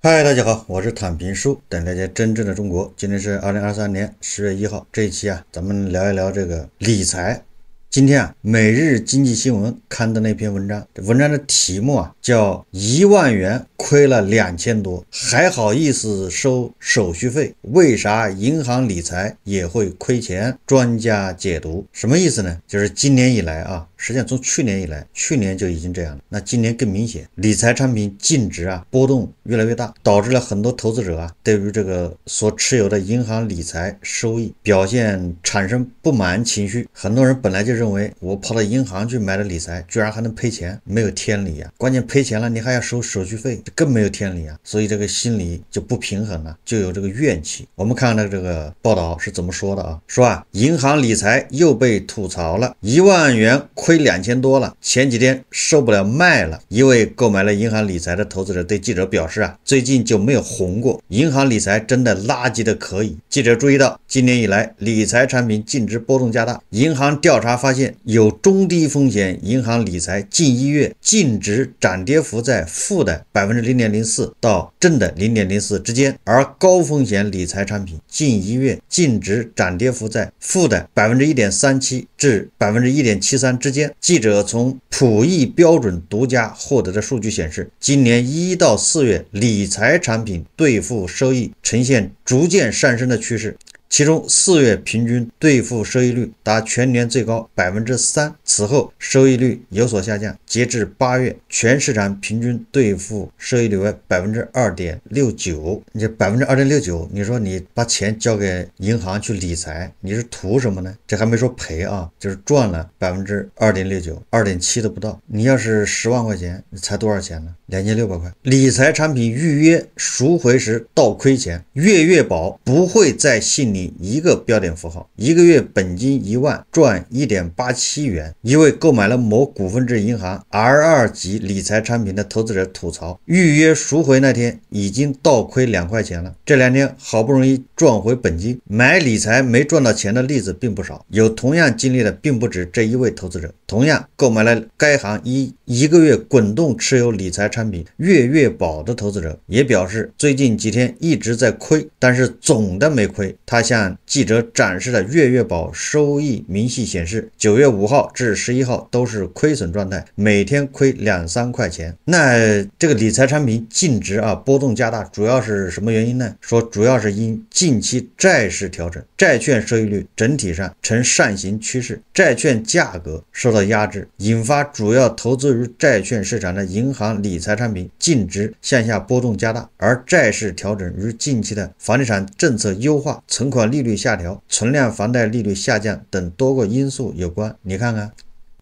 嗨，大家好，我是坦平叔，等大家真正的中国。今天是二零二三年十月一号，这一期啊，咱们聊一聊这个理财。今天啊，《每日经济新闻》刊的那篇文章，文章的题目啊叫《一万元亏了两千多，还好意思收手续费？为啥银行理财也会亏钱？专家解读什么意思呢？就是今年以来啊。实际上从去年以来，去年就已经这样了。那今年更明显，理财产品净值啊波动越来越大，导致了很多投资者啊对于这个所持有的银行理财收益表现产生不满情绪。很多人本来就认为我跑到银行去买了理财，居然还能赔钱，没有天理啊！关键赔钱了，你还要收手续费，更没有天理啊！所以这个心理就不平衡了，就有这个怨气。我们看看这个报道是怎么说的啊？说啊，银行理财又被吐槽了，一万元。亏两千多了，前几天受不了卖了。一位购买了银行理财的投资者对记者表示：“啊，最近就没有红过，银行理财真的垃圾的可以。”记者注意到，今年以来理财产品净值波动加大。银行调查发现，有中低风险银行理财近一月净值涨跌幅在负的百分之零点零四到正的零点零四之间，而高风险理财产品近一月净值涨跌幅在负的百分之一点三七至百分之一点七三之间。记者从普益标准独家获得的数据显示，今年一到四月，理财产品兑付收益呈现逐渐上升的趋势。其中四月平均兑付收益率达全年最高百分之三，此后收益率有所下降，截至八月，全市场平均兑付收益率为百分之二点六九。你百分之二点六九，你说你把钱交给银行去理财，你是图什么呢？这还没说赔啊，就是赚了百分之二点六九，二点七都不到。你要是十万块钱，你才多少钱呢？两千六百块。理财产品预约赎回时倒亏钱，月月保不会再信你。一个标点符号，一个月本金一万赚一点八七元。一位购买了某股份制银行 R 二级理财产品的投资者吐槽：预约赎回那天已经倒亏两块钱了。这两天好不容易赚回本金，买理财没赚到钱的例子并不少。有同样经历的并不止这一位投资者。同样购买了该行一一个月滚动持有理财产品“月月宝”的投资者也表示，最近几天一直在亏，但是总的没亏。他。向记者展示了月月宝收益明细，显示九月五号至十一号都是亏损状态，每天亏两三块钱。那这个理财产品净值啊波动加大，主要是什么原因呢？说主要是因近期债市调整，债券收益率整体上呈上行趋势，债券价格受到压制，引发主要投资于债券市场的银行理财产品净值向下波动加大。而债市调整与近期的房地产政策优化、存款管利率下调、存量房贷利率下降等多个因素有关，你看看。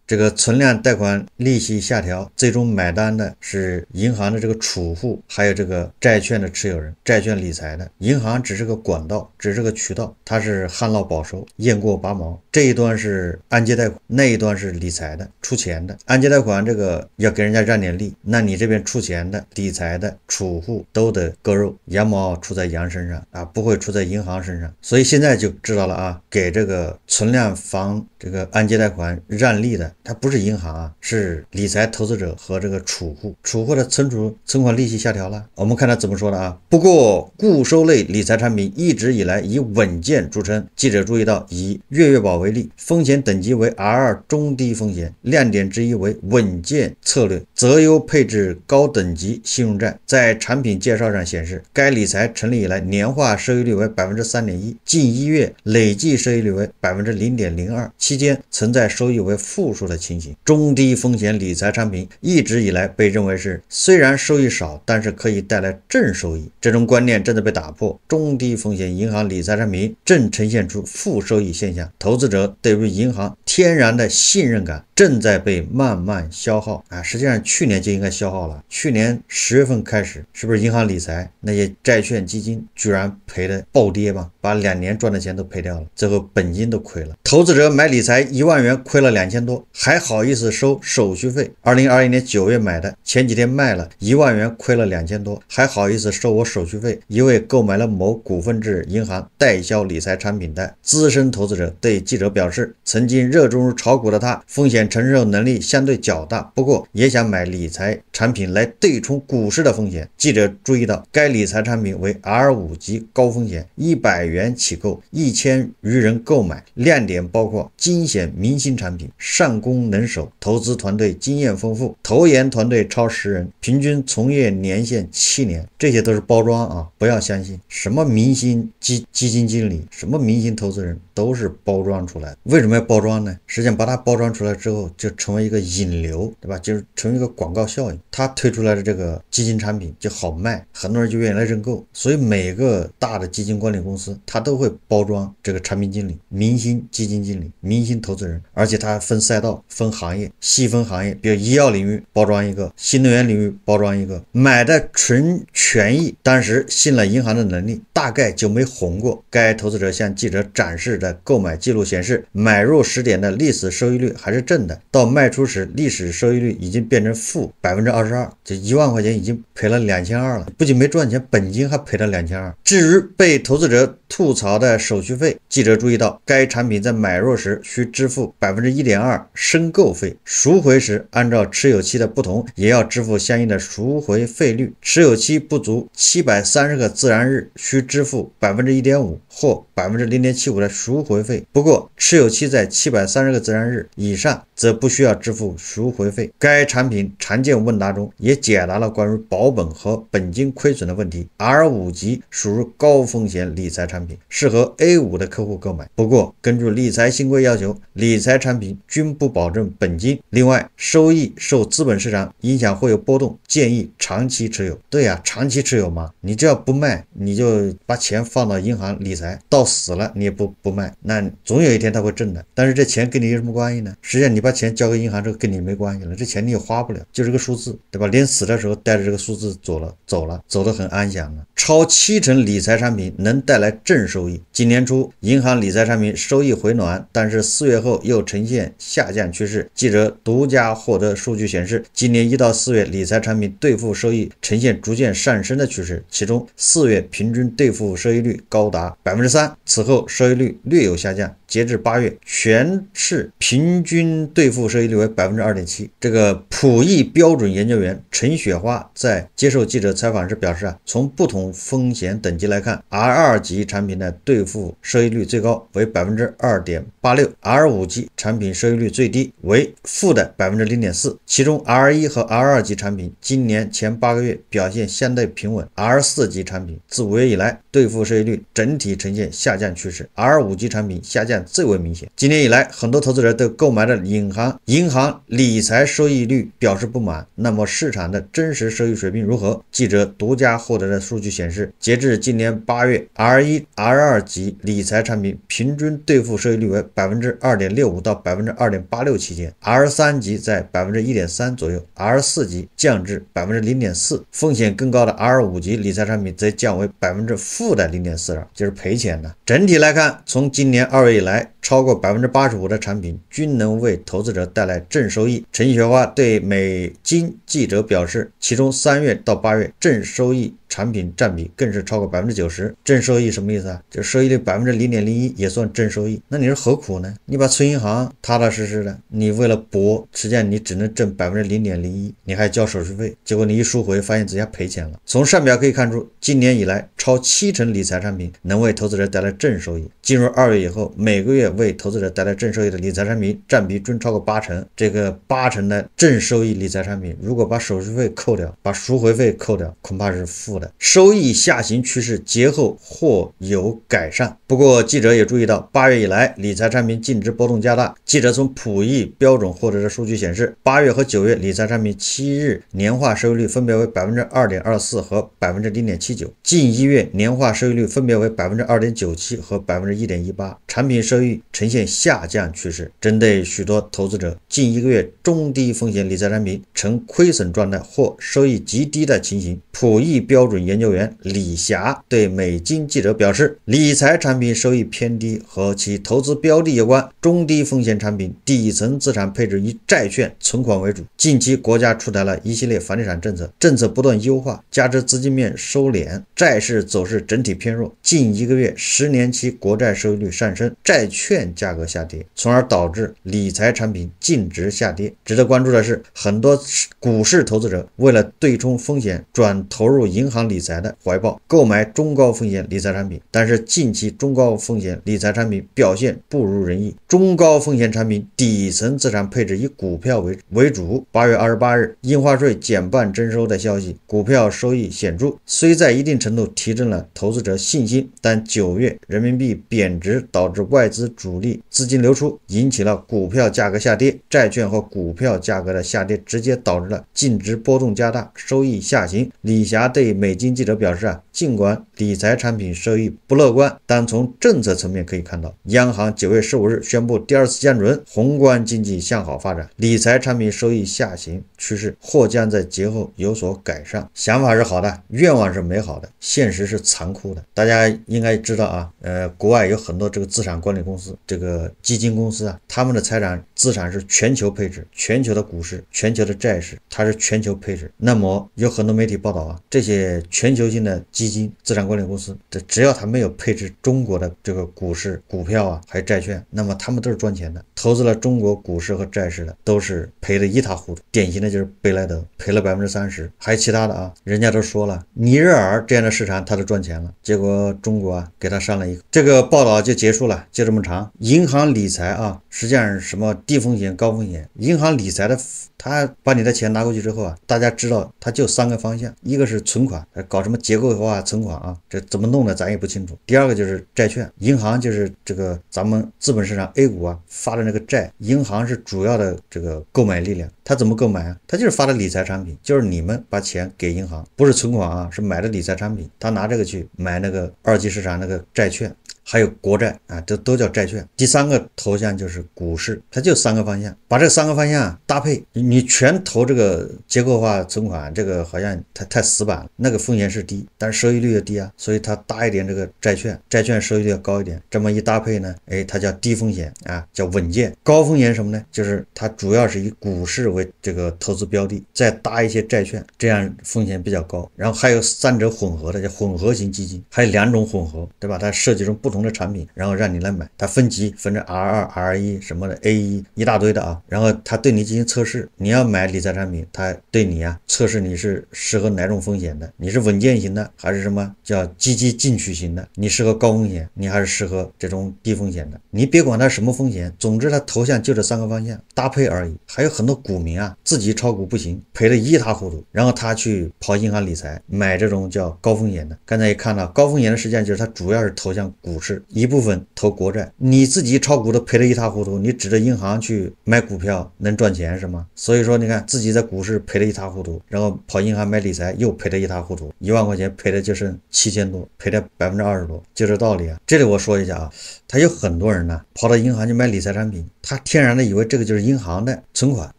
这个存量贷款利息下调，最终买单的是银行的这个储户，还有这个债券的持有人、债券理财的。银行只是个管道，只是个渠道，它是旱涝保收、雁过拔毛。这一端是按揭贷款，那一端是理财的、出钱的。按揭贷款这个要给人家让点利，那你这边出钱的、理财的、储户都得割肉，羊毛出在羊身上啊，不会出在银行身上。所以现在就知道了啊，给这个存量房这个按揭贷款让利的。它不是银行啊，是理财投资者和这个储户。储户的存储存款利息下调了，我们看他怎么说的啊？不过固收类理财产品一直以来以稳健著称。记者注意到，以月月宝为例，风险等级为 R2 中低风险，亮点之一为稳健策略，择优配置高等级信用债。在产品介绍上显示，该理财成立以来年化收益率为百分之三点一，近一月累计收益率为百分之零点零二，期间存在收益为负数的。情形，中低风险理财产品一直以来被认为是虽然收益少，但是可以带来正收益。这种观念正在被打破，中低风险银行理财产品正呈现出负收益现象。投资者对于银行天然的信任感。正在被慢慢消耗啊！实际上去年就应该消耗了。去年十月份开始，是不是银行理财那些债券基金居然赔的暴跌嘛？把两年赚的钱都赔掉了，最后本金都亏了。投资者买理财一万元亏了两千多，还好意思收手续费？二零二一年九月买的，前几天卖了一万元亏了两千多，还好意思收我手续费？一位购买了某股份制银行代销理财产品的资深投资者对记者表示，曾经热衷于炒股的他，风险。承受能力相对较大，不过也想买理财产品来对冲股市的风险。记者注意到，该理财产品为 R 五级高风险，一百元起购，一千余人购买。亮点包括：金险明星产品，善攻能守，投资团队经验丰富，投研团队超十人，平均从业年限七年。这些都是包装啊，不要相信什么明星基基金经理，什么明星投资人都是包装出来的。为什么要包装呢？实际上把它包装出来之后。后就成为一个引流，对吧？就是成为一个广告效应。他推出来的这个基金产品就好卖，很多人就愿意来认购。所以每个大的基金管理公司，它都会包装这个产品经理、明星基金经理、明星投资人，而且它还分赛道、分行业、细分行业，比如医药领域包装一个，新能源领域包装一个。买的纯权益，当时信了银行的能力，大概就没红过。该投资者向记者展示的购买记录显示，买入时点的历史收益率还是正。到卖出时，历史收益率已经变成负百分之二十二，这一万块钱已经赔了两千二了。不仅没赚钱，本金还赔了两千二。至于被投资者吐槽的手续费，记者注意到，该产品在买入时需支付百分之一点二申购费，赎回时按照持有期的不同，也要支付相应的赎回费率。持有期不足七百三十个自然日，需支付百分之一点五或百分之零点七五的赎回费。不过，持有期在七百三十个自然日以上。则不需要支付赎回费。该产品常见问答中也解答了关于保本和本金亏损的问题。R 五级属于高风险理财产品，适合 A 五的客户购买。不过，根据理财新规要求，理财产品均不保证本金。另外，收益受资本市场影响会有波动，建议长期持有。对呀，长期持有嘛，你只要不卖，你就把钱放到银行理财，到死了你也不不卖，那总有一天它会挣的。但是这钱跟你有什么关系呢？实际上你。把钱交给银行，这个跟你没关系了，这钱你也花不了，就是个数字，对吧？连死的时候带着这个数字走了，走了，走得很安详啊。超七成理财产品能带来正收益。今年初，银行理财产品收益回暖，但是四月后又呈现下降趋势。记者独家获得数据显示，今年一到四月，理财产品兑付收益呈现逐渐上升的趋势，其中四月平均兑付收益率高达百分之三，此后收益率略有下降，截至八月，全市平均。兑付收益率为百分之二点七。这个普益标准研究员陈雪花在接受记者采访时表示啊，从不同风险等级来看，R 二级产品的兑付收益率最高为百分之二点。八六 R 五级产品收益率最低为负的百分之零点四，其中 R 一和 R 二级产品今年前八个月表现相对平稳，R 四级产品自五月以来兑付收益率整体呈现下降趋势，R 五级产品下降最为明显。今年以来，很多投资者对购买的银行银行理财收益率表示不满。那么市场的真实收益水平如何？记者独家获得的数据显示，截至今年八月，R 一、R 二级理财产品平均兑付收益率为。百分之二点六五到百分之二点八六期间，R 三级在百分之一点三左右，R 四级降至百分之零点四，风险更高的 R 五级理财产品则降为百分之负的零点四二，就是赔钱的。整体来看，从今年二月以来，超过百分之八十五的产品均能为投资者带来正收益。陈雪花对每经记者表示，其中三月到八月正收益。产品占比更是超过百分之九十，正收益什么意思啊？就收益率百分之零点零一也算正收益，那你是何苦呢？你把存银行踏踏实实的，你为了博，实际上你只能挣百分之零点零一，你还交手续费，结果你一赎回发现直接赔钱了。从上表可以看出，今年以来超七成理财产品能为投资者带来正收益。进入二月以后，每个月为投资者带来正收益的理财产品占比均超过八成。这个八成的正收益理财产品，如果把手续费扣掉，把赎回费扣掉，恐怕是负。收益下行趋势，节后或有改善。不过，记者也注意到，八月以来理财产品净值波动加大。记者从普益标准获得的数据显示，八月和九月理财产品七日年化收益率分别为百分之二点二四和百分之零点七九，近一月年化收益率分别为百分之二点九七和百分之一点一八，产品收益呈现下降趋势。针对许多投资者近一个月中低风险理财产品呈亏损状态或收益极低的情形，普益标。标准研究员李霞对美金记者表示，理财产品收益偏低和其投资标的有关，中低风险产品底层资产配置以债券、存款为主。近期国家出台了一系列房地产政策，政策不断优化，加之资金面收敛，债市走势整体偏弱。近一个月，十年期国债收益率上升，债券价格下跌，从而导致理财产品净值下跌。值得关注的是，很多股市投资者为了对冲风险，转投入银行。藏理财的怀抱，购买中高风险理财产品，但是近期中高风险理财产品表现不如人意。中高风险产品底层资产配置以股票为为主。八月二十八日，印花税减半征收的消息，股票收益显著，虽在一定程度提振了投资者信心，但九月人民币贬值导致外资主力资金流出，引起了股票价格下跌，债券和股票价格的下跌直接导致了净值波动加大，收益下行。李霞对美。美金记者表示啊，尽管理财产品收益不乐观，但从政策层面可以看到，央行九月十五日宣布第二次降准，宏观经济向好发展，理财产品收益下行趋势或将在节后有所改善。想法是好的，愿望是美好的，现实是残酷的。大家应该知道啊，呃，国外有很多这个资产管理公司、这个基金公司啊，他们的财产。资产是全球配置，全球的股市、全球的债市，它是全球配置。那么有很多媒体报道啊，这些全球性的基金资产管理公司，这只要它没有配置中国的这个股市股票啊，还有债券，那么他们都是赚钱的。投资了中国股市和债市的，都是赔的一塌糊涂。典型的就是贝莱德赔了百分之三十，还有其他的啊，人家都说了，尼日尔这样的市场它都赚钱了，结果中国啊给他上了一个。这个报道就结束了，就这么长。银行理财啊，实际上什么？低风险、高风险，银行理财的，他把你的钱拿过去之后啊，大家知道，它就三个方向，一个是存款，搞什么结构化存款啊，这怎么弄的咱也不清楚。第二个就是债券，银行就是这个咱们资本市场 A 股啊发的那个债，银行是主要的这个购买力量。他怎么购买啊？他就是发的理财产品，就是你们把钱给银行，不是存款啊，是买的理财产品。他拿这个去买那个二级市场那个债券，还有国债啊，这都叫债券。第三个头像就是股市，它就三个方向，把这三个方向搭配，你全投这个结构化存款，这个好像太太死板了，那个风险是低，但是收益率也低啊，所以它搭一点这个债券，债券收益率要高一点，这么一搭配呢，哎，它叫低风险啊，叫稳健。高风险什么呢？就是它主要是以股市。为这个投资标的再搭一些债券，这样风险比较高。然后还有三者混合的叫混合型基金，还有两种混合，对吧？它设计成不同的产品，然后让你来买，它分级分成 R 二、R 一什么的 A 一一大堆的啊。然后它对你进行测试，你要买理财产品，它对你啊测试你是适合哪种风险的，你是稳健型的还是什么叫积极进取型的？你适合高风险，你还是适合这种低风险的？你别管它什么风险，总之它投向就这三个方向搭配而已，还有很多股。明啊，自己炒股不行，赔得一塌糊涂。然后他去跑银行理财，买这种叫高风险的。刚才也看到高风险的事件，就是他主要是投向股市，一部分投国债。你自己炒股都赔得一塌糊涂，你指着银行去买股票能赚钱是吗？所以说，你看自己在股市赔得一塌糊涂，然后跑银行买理财又赔得一塌糊涂，一万块钱赔的就剩七千多，赔了百分之二十多，就这道理啊。这里我说一下啊，他有很多人呢，跑到银行去买理财产品，他天然的以为这个就是银行的存款，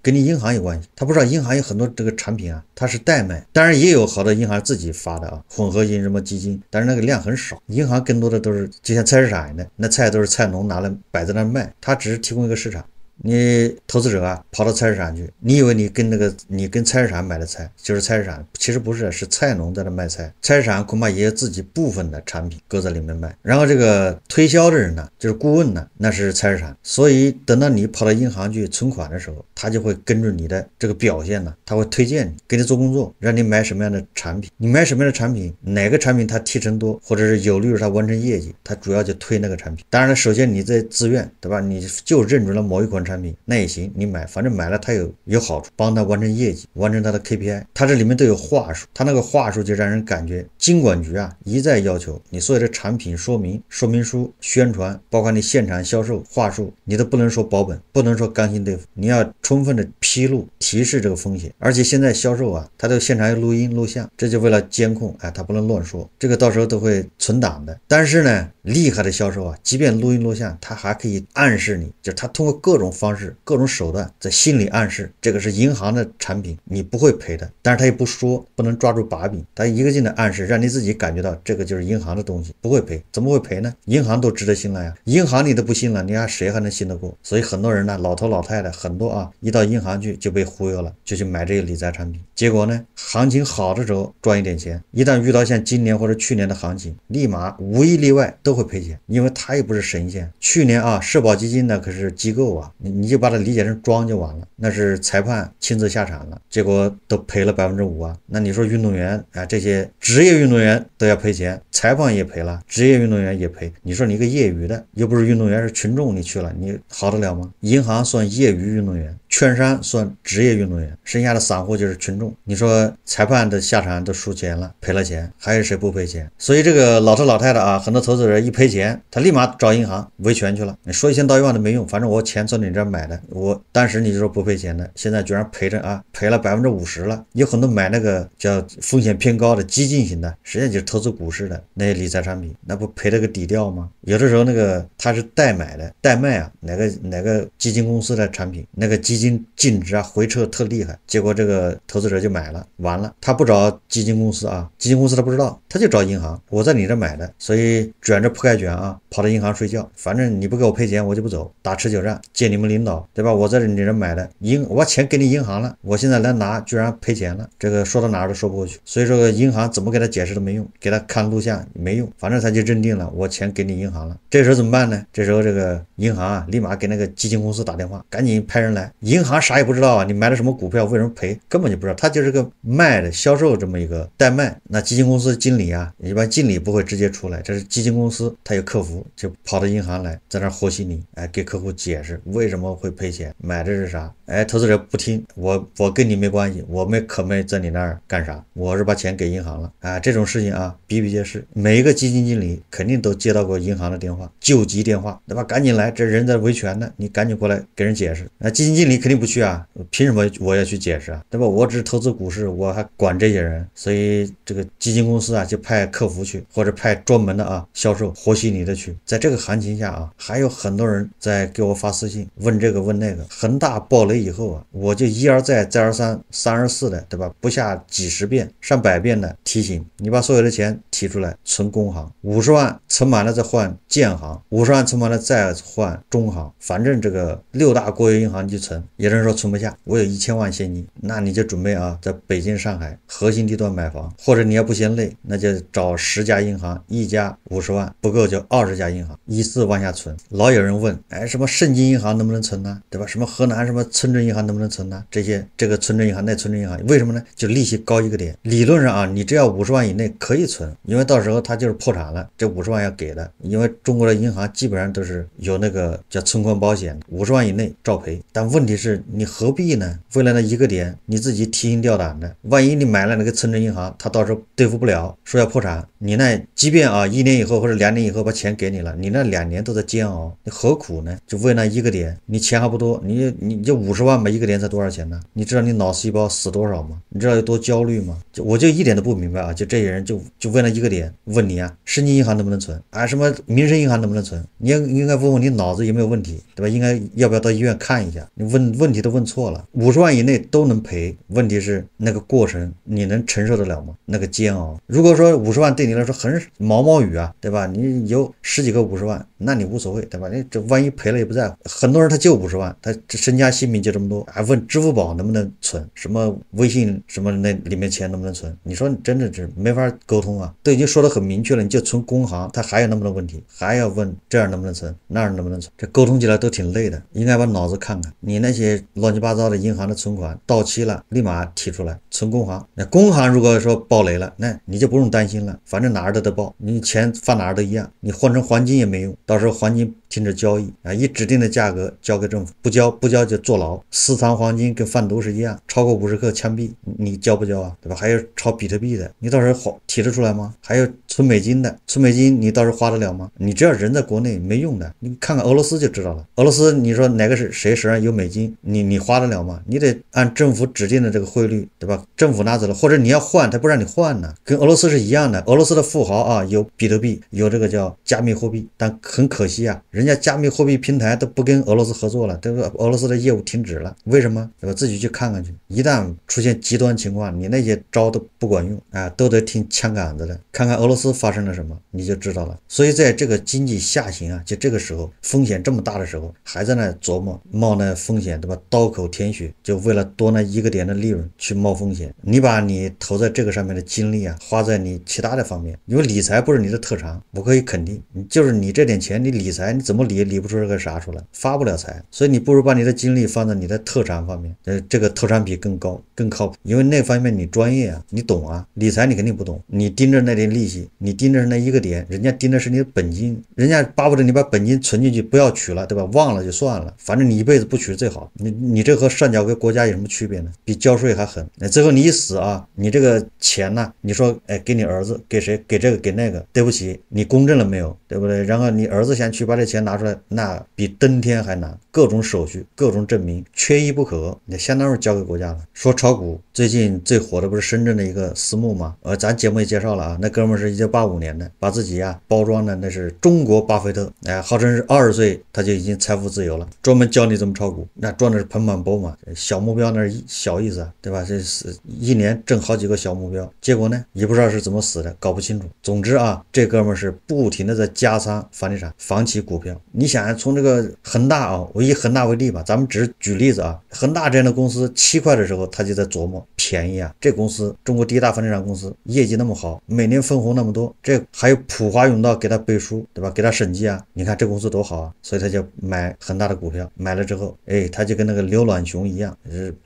给你银。银行有关系，他不知道银行有很多这个产品啊，它是代卖，当然也有好多银行自己发的啊，混合型什么基金，但是那个量很少，银行更多的都是就像菜市场一样，的，那菜都是菜农拿来摆在那卖，它只是提供一个市场。你投资者啊，跑到菜市场去，你以为你跟那个你跟菜市场买的菜就是菜市场，其实不是，是菜农在那卖菜。菜市场恐怕也有自己部分的产品搁在里面卖。然后这个推销的人呢，就是顾问呢，那是菜市场。所以等到你跑到银行去存款的时候，他就会根据你的这个表现呢，他会推荐你，给你做工作，让你买什么样的产品。你买什么样的产品，哪个产品他提成多，或者是有利于他完成业绩，他主要就推那个产品。当然了，首先你在自愿，对吧？你就认准了某一款。产品那也行，你买，反正买了它有有好处，帮他完成业绩，完成他的 KPI，他这里面都有话术，他那个话术就让人感觉金管局啊一再要求你所有的产品说明说明书宣传，包括你现场销售话术，你都不能说保本，不能说刚性兑付，你要充分的披露提示这个风险，而且现在销售啊，他都现场录音录像，这就为了监控，哎，他不能乱说，这个到时候都会存档的。但是呢。厉害的销售啊，即便录音录像，他还可以暗示你，就是他通过各种方式、各种手段，在心里暗示。这个是银行的产品，你不会赔的。但是他也不说，不能抓住把柄，他一个劲的暗示，让你自己感觉到这个就是银行的东西，不会赔，怎么会赔呢？银行都值得信赖啊，银行你都不信了，你看谁还能信得过？所以很多人呢，老头老太太很多啊，一到银行去就被忽悠了，就去买这些理财产品。结果呢，行情好的时候赚一点钱，一旦遇到像今年或者去年的行情，立马无一例外都。会赔钱，因为他也不是神仙。去年啊，社保基金呢可是机构啊，你你就把它理解成庄就完了。那是裁判亲自下场了，结果都赔了百分之五啊。那你说运动员啊，这些职业运动员都要赔钱，裁判也赔了，职业运动员也赔。你说你一个业余的，又不是运动员，是群众，你去了，你好得了吗？银行算业余运动员。券商算职业运动员，剩下的散户就是群众。你说裁判的下场都输钱了，赔了钱，还有谁不赔钱？所以这个老头老太太啊，很多投资者一赔钱，他立马找银行维权去了。你说一千道一万都没用，反正我钱从你这儿买的，我当时你就说不赔钱的，现在居然赔着啊，赔了百分之五十了。有很多买那个叫风险偏高的激进型的，实际上就是投资股市的那些理财产品，那不赔了个底掉吗？有的时候那个他是代买的、代卖啊，哪个哪个基金公司的产品，那个基金。净值啊回撤特厉害，结果这个投资者就买了，完了他不找基金公司啊，基金公司他不知道，他就找银行。我在你这买的，所以卷着铺盖卷啊跑到银行睡觉，反正你不给我赔钱我就不走，打持久战，见你们领导对吧？我在你这买的，银我把钱给你银行了，我现在来拿居然赔钱了，这个说到哪儿都说不过去，所以说银行怎么给他解释都没用，给他看录像没用，反正他就认定了我钱给你银行了。这时候怎么办呢？这时候这个银行啊立马给那个基金公司打电话，赶紧派人来银。银行啥也不知道啊，你买了什么股票，为什么赔，根本就不知道。他就是个卖的，销售这么一个代卖。那基金公司经理啊，一般经理不会直接出来，这是基金公司，他有客服就跑到银行来，在那和稀泥，哎，给客户解释为什么会赔钱，买的是啥？哎，投资者不听，我我跟你没关系，我们可没在你那儿干啥，我是把钱给银行了啊。这种事情啊，比比皆是，每一个基金经理肯定都接到过银行的电话，救急电话，对吧？赶紧来，这人在维权呢，你赶紧过来给人解释。那基金经理。你肯定不去啊？凭什么我要去解释啊？对吧？我只是投资股市，我还管这些人？所以这个基金公司啊，就派客服去，或者派专门的啊销售和稀泥的去。在这个行情下啊，还有很多人在给我发私信，问这个问那个。恒大暴雷以后啊，我就一而再再而三三而四的，对吧？不下几十遍上百遍的提醒你把所有的钱提出来存工行，五十万存满了再换建行，五十万存满了再换中行，反正这个六大国有银行就存。有人说存不下，我有一千万现金，那你就准备啊，在北京、上海核心地段买房，或者你要不嫌累，那就找十家银行，一家五十万不够就二十家银行依次往下存。老有人问，哎，什么盛京银行能不能存呢？对吧？什么河南什么村镇银行能不能存呢？这些这个村镇银行那村镇银行为什么呢？就利息高一个点。理论上啊，你只要五十万以内可以存，因为到时候它就是破产了，这五十万要给的，因为中国的银行基本上都是有那个叫存款保险，五十万以内照赔。但问题是。你何必呢？为了那一个点，你自己提心吊胆的。万一你买了那个村镇银行，他到时候对付不了，说要破产。你那即便啊，一年以后或者两年以后把钱给你了，你那两年都在煎熬，你何苦呢？就为那一个点，你钱还不多，你你这五十万吧，一个点才多少钱呢？你知道你脑细胞死多少吗？你知道有多焦虑吗？就我就一点都不明白啊！就这些人就就为了一个点，问你啊，申业银行能不能存啊？什么民生银行能不能存？你应该问问你脑子有没有问题，对吧？应该要不要到医院看一下？你问问题都问错了，五十万以内都能赔，问题是那个过程你能承受得了吗？那个煎熬，如果说五十万对。你来说很毛毛雨啊，对吧？你有十几个五十万，那你无所谓，对吧？你这万一赔了也不在乎。很多人他就五十万，他这身家性命就这么多，还问支付宝能不能存，什么微信什么那里面钱能不能存？你说你真的是没法沟通啊！都已经说得很明确了，你就存工行，他还有那么多问题，还要问这样能不能存，那样能不能存？这沟通起来都挺累的。应该把脑子看看，你那些乱七八糟的银行的存款到期了，立马提出来存工行。那工行如果说暴雷了，那你就不用担心了。反正哪儿都得报，你钱放哪儿都一样，你换成黄金也没用，到时候黄金。停止交易啊！以指定的价格交给政府，不交不交就坐牢。私藏黄金跟贩毒是一样，超过五十克枪毙。你交不交啊？对吧？还有炒比特币的，你到时候好提得出来吗？还有存美金的，存美金你到时候花得了吗？你只要人在国内没用的，你看看俄罗斯就知道了。俄罗斯，你说哪个是谁手上有美金？你你花得了吗？你得按政府指定的这个汇率，对吧？政府拿走了，或者你要换，他不让你换呢，跟俄罗斯是一样的。俄罗斯的富豪啊，有比特币，有这个叫加密货币，但很可惜啊。人家加密货币平台都不跟俄罗斯合作了，对不？俄罗斯的业务停止了，为什么？对吧？自己去看看去。一旦出现极端情况，你那些招都不管用啊，都得听枪杆子的。看看俄罗斯发生了什么，你就知道了。所以在这个经济下行啊，就这个时候风险这么大的时候，还在那琢磨冒那风险，对吧？刀口舔血，就为了多那一个点的利润去冒风险。你把你投在这个上面的精力啊，花在你其他的方面，因为理财不是你的特长。我可以肯定，你就是你这点钱，你理财。怎么理理不出这个啥出来，发不了财，所以你不如把你的精力放在你的特长方面，呃，这个特长比更高更靠，谱，因为那方面你专业啊，你懂啊，理财你肯定不懂，你盯着那点利息，你盯着那一个点，人家盯着是你的本金，人家巴不得你把本金存进去不要取了，对吧？忘了就算了，反正你一辈子不取最好。你你这和上缴给国家有什么区别呢？比交税还狠。那最后你一死啊，你这个钱呢？你说哎，给你儿子，给谁？给这个给那个？对不起，你公证了没有？对不对？然后你儿子想去把这钱拿出来，那比登天还难，各种手续、各种证明，缺一不可。那相当于交给国家了。说炒股，最近最火的不是深圳的一个私募吗？呃，咱节目也介绍了啊，那哥们是一九八五年的，把自己呀包装的那是中国巴菲特，哎，号称是二十岁他就已经财富自由了，专门教你怎么炒股，那赚的是盆满钵满，小目标那是小意思，啊，对吧？这是一年挣好几个小目标，结果呢，也不知道是怎么死的，搞不清楚。总之啊，这哥们是不停的在。加仓房地产、房企股票。你想想，从这个恒大啊，我以恒大为例吧，咱们只是举例子啊。恒大这样的公司七块的时候，他就在琢磨便宜啊。这公司中国第一大房地产公司，业绩那么好，每年分红那么多，这还有普华永道给他背书，对吧？给他审计啊。你看这公司多好啊，所以他就买恒大的股票。买了之后，哎，他就跟那个刘銮雄一样，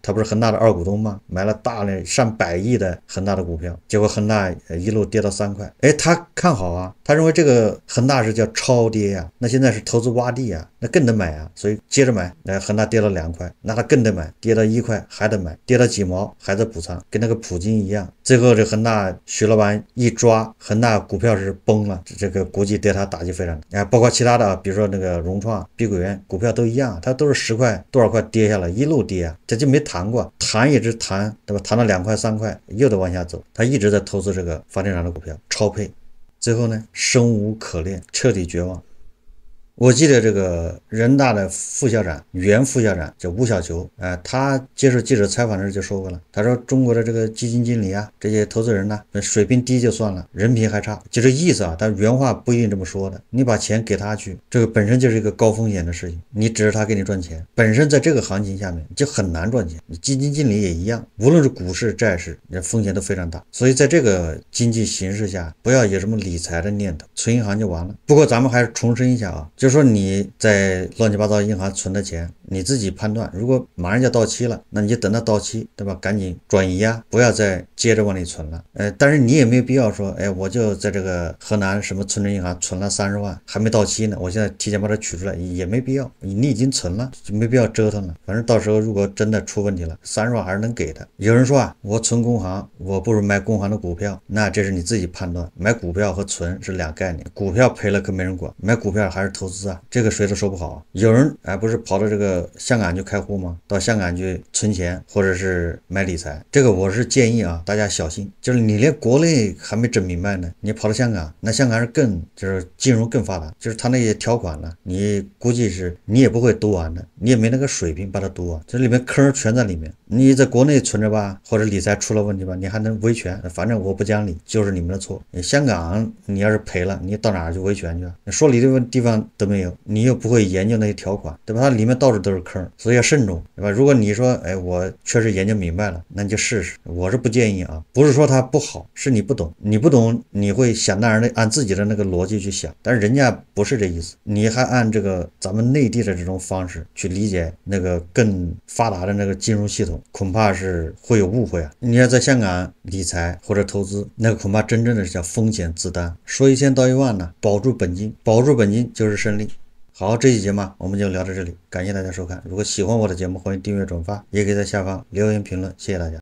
他不是恒大的二股东吗？买了大量上百亿的恒大的股票，结果恒大一路跌到三块。哎，他看好啊，他认为这个恒。恒大是叫超跌呀，那现在是投资洼地啊，那更得买啊，所以接着买。那恒大跌了两块，那他更得买；跌到一块还得买；跌到几毛还在补仓，跟那个普京一样。最后这恒大徐老板一抓，恒大股票是崩了，这个估计对他打击非常大。包括其他的，比如说那个融创、碧桂园股票都一样，它都是十块多少块跌下来，一路跌，啊，它就没弹过，弹也是弹，对吧？弹了两块三块又得往下走，他一直在投资这个房地产的股票，超配。最后呢，生无可恋，彻底绝望。我记得这个人大的副校长原副校长叫吴小球，哎，他接受记者采访的时候就说过了，他说中国的这个基金经理啊，这些投资人呢，水平低就算了，人品还差，就这意思啊。他原话不一定这么说的，你把钱给他去，这个本身就是一个高风险的事情。你指着他给你赚钱，本身在这个行情下面就很难赚钱。你基金经理也一样，无论是股市、债市，你风险都非常大。所以在这个经济形势下，不要有什么理财的念头，存银行就完了。不过咱们还是重申一下啊，就。说你在乱七八糟银行存的钱，你自己判断，如果马上就要到期了，那你就等到到期，对吧？赶紧转移啊，不要再接着往里存了。呃，但是你也没有必要说，哎，我就在这个河南什么村镇银行存了三十万，还没到期呢，我现在提前把它取出来也没必要。你你已经存了，就没必要折腾了。反正到时候如果真的出问题了，三十万还是能给的。有人说啊，我存工行，我不如买工行的股票，那这是你自己判断，买股票和存是俩概念，股票赔了可没人管，买股票还是投。资啊，这个谁都说不好。有人哎，不是跑到这个香港去开户吗？到香港去存钱，或者是买理财，这个我是建议啊，大家小心。就是你连国内还没整明白呢，你跑到香港，那香港是更就是金融更发达，就是他那些条款呢，你估计是你也不会读完的，你也没那个水平把它读完。这里面坑全在里面。你在国内存着吧，或者理财出了问题吧，你还能维权。反正我不讲理，就是你们的错。香港你要是赔了，你到哪去维权去？你说理的地方。都没有，你又不会研究那些条款，对吧？它里面到处都是坑，所以要慎重，对吧？如果你说，哎，我确实研究明白了，那你就试试。我是不建议啊，不是说它不好，是你不懂。你不懂，你会想当然的，按自己的那个逻辑去想，但是人家不是这意思。你还按这个咱们内地的这种方式去理解那个更发达的那个金融系统，恐怕是会有误会啊。你要在香港理财或者投资，那恐怕真正的叫风险自担。说一千道一万呢，保住本金，保住本金就是胜。好，这期节目我们就聊到这里，感谢大家收看。如果喜欢我的节目，欢迎订阅、转发，也可以在下方留言评论。谢谢大家。